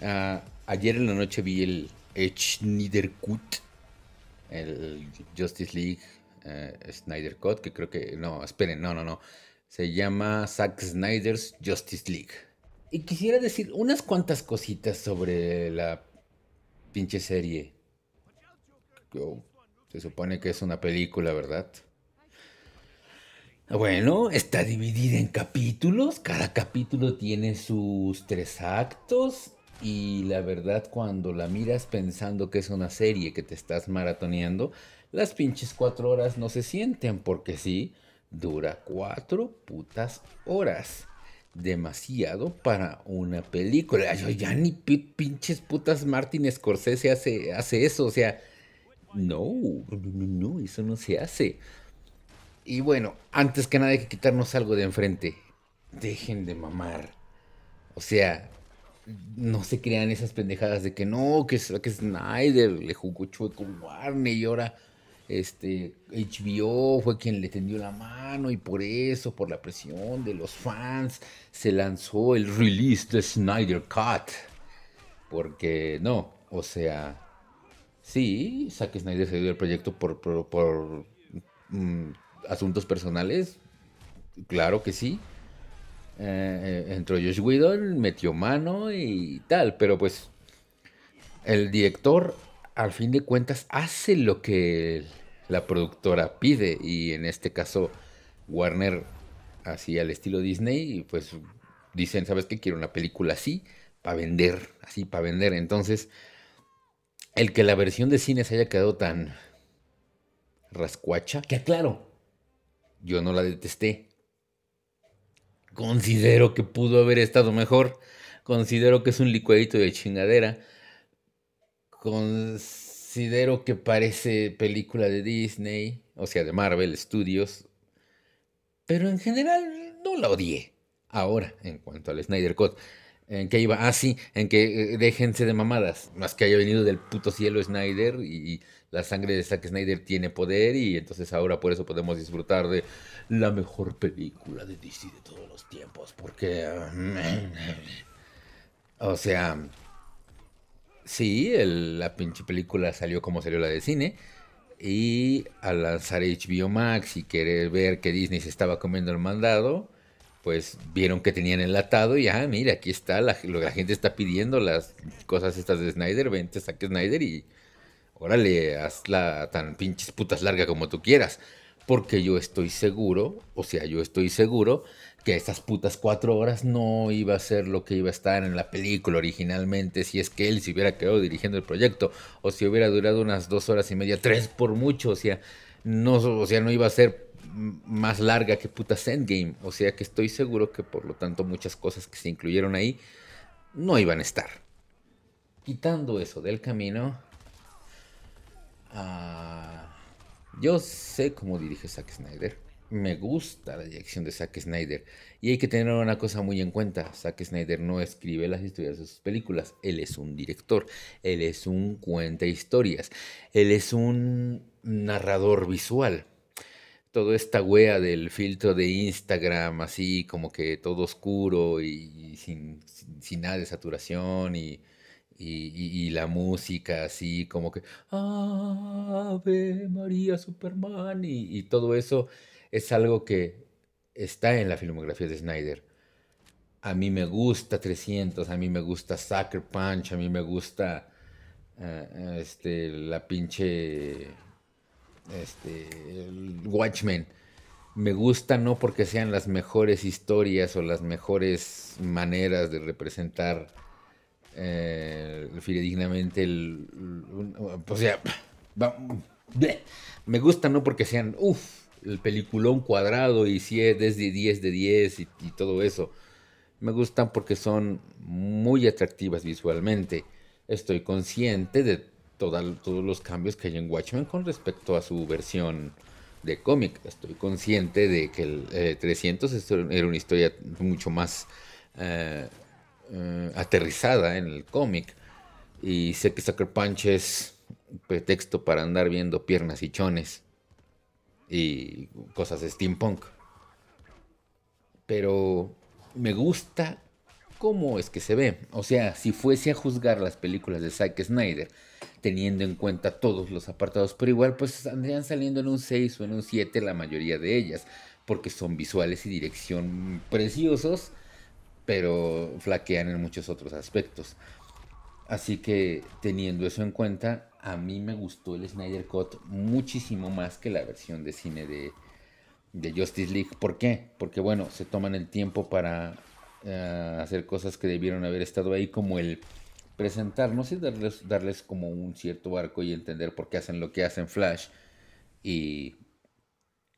Ah, ayer en la noche vi el Schneider el Justice League eh, Snyder Cut, que creo que. No, esperen, no, no, no. Se llama Zack Snyder's Justice League. Y quisiera decir unas cuantas cositas sobre la pinche serie. Se supone que es una película, ¿verdad? Bueno, está dividida en capítulos. Cada capítulo tiene sus tres actos. Y la verdad, cuando la miras pensando que es una serie que te estás maratoneando, las pinches cuatro horas no se sienten, porque sí, dura cuatro putas horas. Demasiado para una película. ya ni pinches putas Martin Scorsese hace, hace eso. O sea, no, no, no, eso no se hace. Y bueno, antes que nada hay que quitarnos algo de enfrente. Dejen de mamar. O sea, no se crean esas pendejadas de que no, que, que Snyder le jugó chueco a Warner y ahora este, HBO fue quien le tendió la mano y por eso, por la presión de los fans, se lanzó el release de Snyder Cut. Porque no, o sea, Sí, Zack Snyder se dio el proyecto por, mm, asuntos personales. Claro que sí. Eh, eh, entró Josh Whedon, metió mano y tal, pero pues el director al fin de cuentas hace lo que la productora pide y en este caso Warner así al estilo Disney pues dicen, ¿sabes qué? Quiero una película así para vender, así para vender. Entonces, el que la versión de cine se haya quedado tan rascuacha, que aclaro, yo no la detesté. Considero que pudo haber estado mejor. Considero que es un licuadito de chingadera. Considero que parece película de Disney, o sea, de Marvel Studios. Pero en general no la odié. Ahora, en cuanto al Snyder Cut. ¿En qué iba? Ah, sí, en que eh, déjense de mamadas. Más que haya venido del puto cielo Snyder y, la sangre de Zack Snyder tiene poder y entonces ahora por eso podemos disfrutar de la mejor película de Disney de todos los tiempos. Porque... Mm, o sea... Sí, la pinche película salió como salió la de cine. Y al lanzar HBO Max y querer ver que Disney se estaba comiendo el mandado pues vieron que tenían enlatado y, ah, mira, aquí está, la, la gente está pidiendo, las cosas estas de Snyder, vente, saque Snyder y órale, hazla tan pinches putas larga como tú quieras. Porque yo estoy seguro, o sea, yo estoy seguro que esas putas cuatro horas no iba a ser lo que iba a estar en la película originalmente, si es que él se hubiera quedado dirigiendo el proyecto, o si hubiera durado unas dos horas y media, tres por mucho, o sea, no, o sea, no iba a ser más larga que putas Endgame. O sea que estoy seguro que por lo tanto muchas cosas que se incluyeron ahí no iban a estar. Quitando eso del camino, ah, yo sé cómo dirige Zack Snyder. Me gusta la dirección de Zack Snyder. Y hay que tener una cosa muy en cuenta. Zack Snyder no escribe las historias de sus películas. Él es un director. Él es un cuenta historias. Él es un narrador visual toda esta wea del filtro de Instagram, así como que todo oscuro y, sin, nada de saturación y, la música así como que Ave María Superman y, todo eso es algo que está en la filmografía de Snyder. A mí me gusta 300, a mí me gusta Sucker Punch, a mí me gusta eh, este, la pinche este, el Watchmen. Me gusta no porque sean las mejores historias o las mejores maneras de representar eh, el... o sea, me gusta no porque sean, uff, el peliculón cuadrado y si es desde 10 de 10 y, y todo eso. Me gustan porque son muy atractivas visualmente. Estoy consciente de todos los cambios que hay en Watchmen con respecto a su versión de cómic. Estoy consciente de que el 300 eh, era una historia mucho más eh, eh, aterrizada en el cómic. Y sé que Sucker Punch es un pretexto para andar viendo piernas y chones y cosas de steampunk. Pero me gusta cómo es que se ve. O sea, si fuese a juzgar las películas de Zack Snyder teniendo en cuenta todos los apartados, pero igual pues andrían saliendo en un 6 o en un 7 la mayoría de ellas, porque son visuales y dirección preciosos, pero flaquean en muchos otros aspectos. Así que teniendo eso en cuenta, a mí me gustó el Snyder Cut muchísimo más que la versión de cine de, Justice League. ¿Por qué? Porque bueno, se toman el tiempo para eh, hacer cosas que debieron haber estado ahí, como el presentarnos y darles, darles como un cierto arco y entender por qué hacen lo que hacen Flash y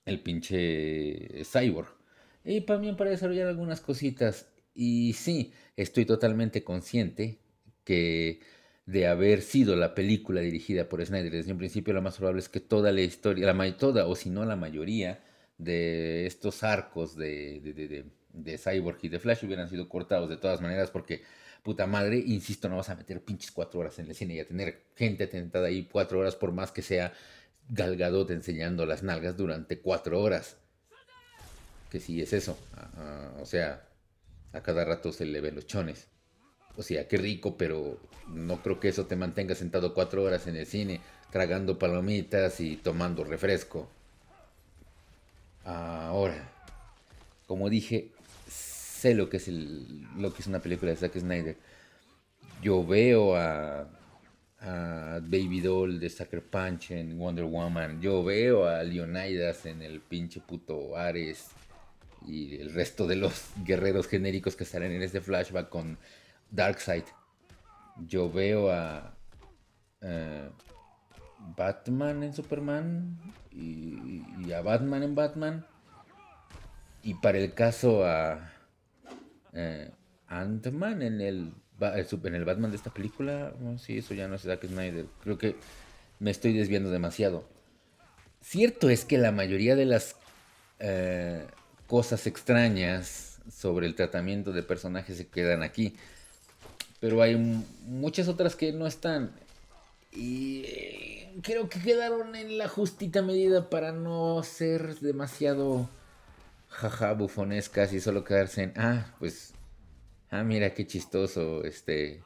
el pinche Cyborg. Y también para desarrollar algunas cositas. Y sí, estoy totalmente consciente que de haber sido la película dirigida por Snyder desde un principio, lo más probable es que toda la historia, la toda o si no la mayoría de estos arcos de, de, de, de, Cyborg y de Flash hubieran sido cortados de todas maneras porque puta madre, insisto, no vas a meter pinches cuatro horas en el cine y a tener gente atentada ahí cuatro horas por más que sea galgadote enseñando las nalgas durante cuatro horas. Que sí es eso. o sea, a cada rato se le ven los chones. O sea, qué rico, pero no creo que eso te mantenga sentado cuatro horas en el cine, tragando palomitas y tomando refresco. Ahora, como dije, sé lo que es, el, lo que es una película de Zack Snyder. Yo veo a, a Baby Doll de Sucker Punch en Wonder Woman. Yo veo a Leonidas en el pinche puto Ares. Y el resto de los guerreros genéricos que salen en este flashback con Darkseid. Yo veo a eh, Batman en Superman. Y, y a Batman en Batman. Y para el caso a eh, Ant-Man en el, en el Batman de esta película. si sí, eso ya no es Zack Snyder. Creo que me estoy desviando demasiado. Cierto es que la mayoría de las eh, cosas extrañas sobre el tratamiento de personajes se quedan aquí. Pero hay muchas otras que no están. Y eh, creo que quedaron en la justita medida para no ser demasiado jaja bufonescas casi solo quedarse en, ah, pues, ah, mira qué chistoso, este,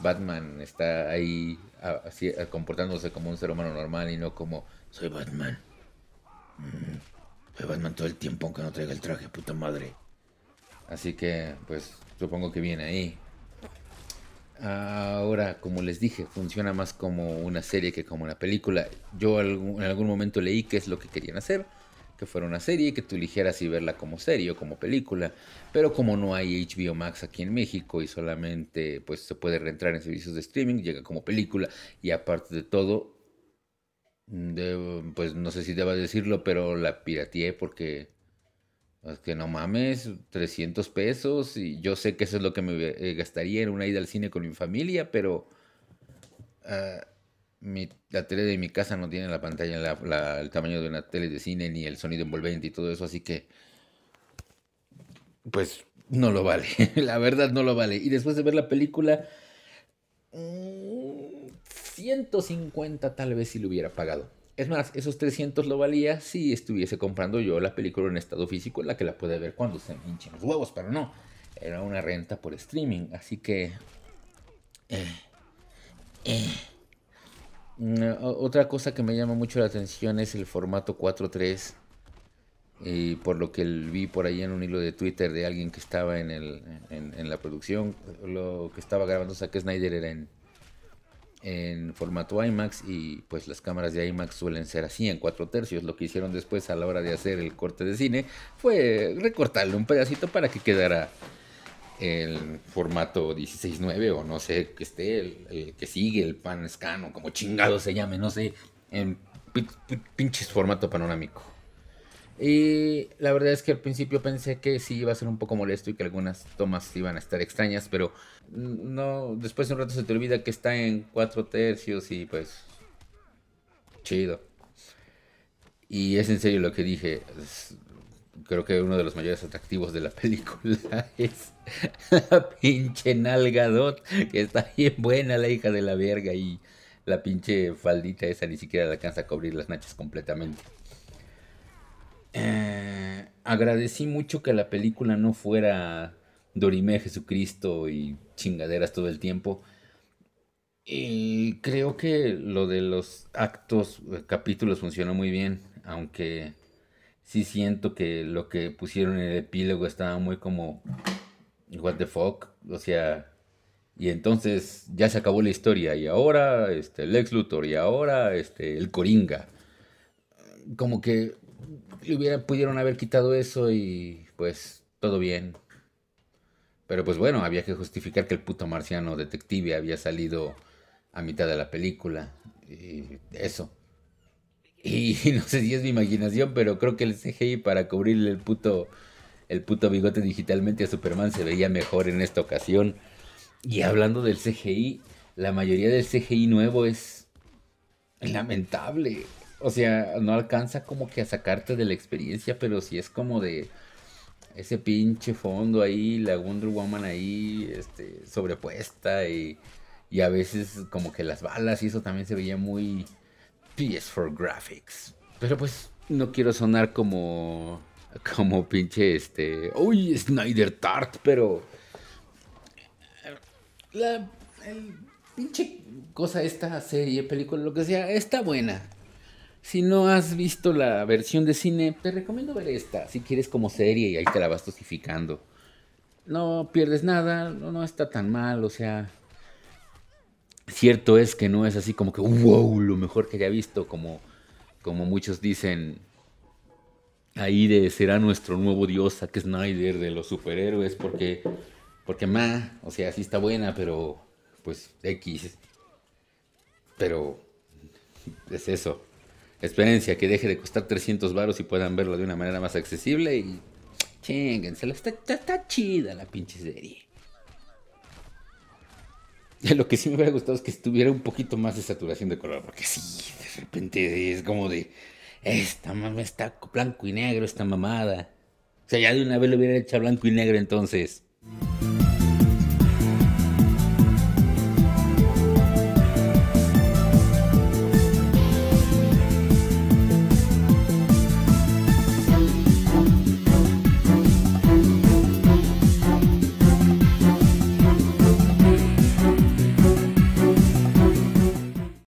Batman está ahí así, comportándose como un ser humano normal y no como, soy Batman. Mm, soy Batman todo el tiempo aunque no traiga el traje, puta madre. Así que, pues, supongo que viene ahí. Ahora, como les dije, funciona más como una serie que como una película. Yo en algún momento leí que es lo que querían hacer que fuera una serie, y que tú eligieras y verla como serie o como película, pero como no hay HBO Max aquí en México y solamente pues se puede reentrar en servicios de streaming, llega como película y aparte de todo, mm, pues no sé si deba decirlo, pero la pirateé porque pues, que no mames, 300 pesos y yo sé que eso es lo que me eh, gastaría en una ida al cine con mi familia, pero... Ah, la tele de mi casa no tiene la pantalla, el tamaño de una tele de cine, ni el sonido envolvente y todo eso, así que, pues, no lo vale. la verdad no lo vale. Y después de ver la película, 150 mm, tal vez si lo hubiera pagado. Es más, esos 300 lo valía si estuviese comprando yo la película en estado físico en la que la puede ver cuando se me hinchen los huevos, pero no. Era una renta por streaming, así que... eh. eh. Mm, otra cosa que me llama mucho la atención es el formato 4.3. Y eh, por lo que vi por ahí en un hilo de Twitter de alguien que estaba en, la producción, lo que estaba grabando Zack Snyder era en, en formato IMAX y pues las cámaras de IMAX suelen ser así en 4 tercios. Lo que hicieron después a la hora de hacer el corte de cine fue recortarle un pedacito para que quedara el formato 16.9 o no sé que esté, el, que sigue, el pan escano, como chingado se llame, no sé, en pinches formato panorámico. Y la verdad es que al principio pensé que sí iba a ser un poco molesto y que algunas tomas iban a estar extrañas, pero no, después de un rato se te olvida que está en cuatro tercios y pues chido. Y es en serio lo que dije, creo que uno de los mayores atractivos de la película es la pinche nalgadot, que está bien buena la hija de la verga y la pinche faldita esa ni siquiera le alcanza a cubrir las nachas completamente. Eh, agradecí mucho que la película no fuera Dorime Jesucristo y chingaderas todo el tiempo. Y creo que lo de los actos, eh, capítulos funcionó muy bien, aunque sí siento que lo que pusieron en el epílogo estaba muy como, what the fuck, o sea, y entonces ya se acabó la historia y ahora este, ex Luthor y ahora este, el Coringa. Como que hubieran, pudieron haber quitado eso y pues todo bien. Pero pues bueno, había que justificar que el puto marciano detective había salido a mitad de la película. Y eso. Y no sé si es mi imaginación, pero creo que el CGI para cubrirle el puto, el puto bigote digitalmente a Superman se veía mejor en esta ocasión. Y hablando del CGI, la mayoría del CGI nuevo es lamentable. O sea, no alcanza como que a sacarte de la experiencia, pero si sí es como de ese pinche fondo ahí, la Wonder Woman ahí, este, sobrepuesta y a veces como que las balas y eso también se veía muy PS4 Graphics. Pero pues no quiero sonar como como pinche este, uy, Snyder Tart, pero eh, la pinche cosa esta serie, película, lo que sea, está buena. Si no has visto la versión de cine, te recomiendo ver esta, si quieres como serie y ahí te la vas justificando, No pierdes nada, no está tan mal, o sea, Cierto es que no es así como que, wow, lo mejor que haya visto, como, como muchos dicen ahí de será nuestro nuevo dios es Snyder de los superhéroes, porque, porque ma, o sea, sí está buena, pero pues X. Pero es eso. Experiencia, que deje de costar 300 varos y puedan verlo de una manera más accesible y Chénguensela. está chida la pinche serie. lo que sí me hubiera gustado es que estuviera un poquito más de saturación de color, porque sí, de repente es como de, esta mamá está blanco y negro, esta mamada. O sea, ya de una vez lo hubiera hecho blanco y negro entonces.